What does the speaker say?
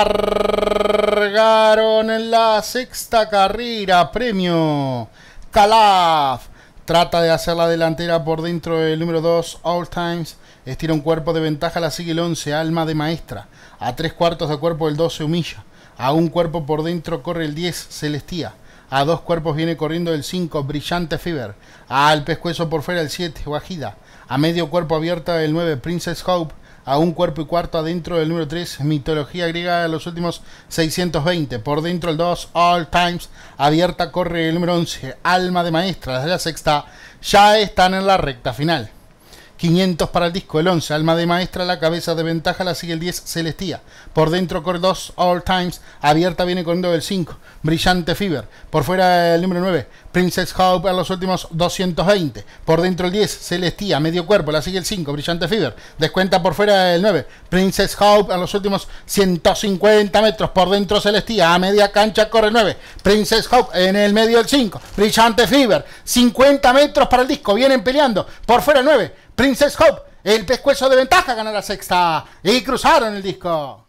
Cargaron en la sexta carrera, premio. Calaf trata de hacer la delantera por dentro del número 2, All Times. Estira un cuerpo de ventaja, la sigue el 11, Alma de Maestra. A tres cuartos de cuerpo el 12 humilla. A un cuerpo por dentro corre el 10, Celestía. A dos cuerpos viene corriendo el 5, Brillante Fever. Al pescuezo por fuera el 7, Guajida. A medio cuerpo abierta el 9, Princess Hope a un cuerpo y cuarto adentro del número 3, mitología griega de los últimos 620. Por dentro el 2, All Times, abierta corre el número 11, alma de maestra, desde la sexta, ya están en la recta final. 500 para el disco, el 11, Alma de Maestra, la cabeza de ventaja la sigue el 10, Celestía. Por dentro, corre dos All Times, abierta viene corriendo el 5, Brillante Fever. Por fuera, el número 9, Princess Hope a los últimos 220. Por dentro, el 10, Celestía, medio cuerpo, la sigue el 5, Brillante Fever. Descuenta por fuera, el 9, Princess Hope a los últimos 150 metros. Por dentro, Celestía, a media cancha, corre 9, Princess Hope en el medio, el 5, Brillante Fever. 50 metros para el disco, vienen peleando. Por fuera, el 9, Princess Hope, el pescuezo de ventaja ganó la sexta y cruzaron el disco.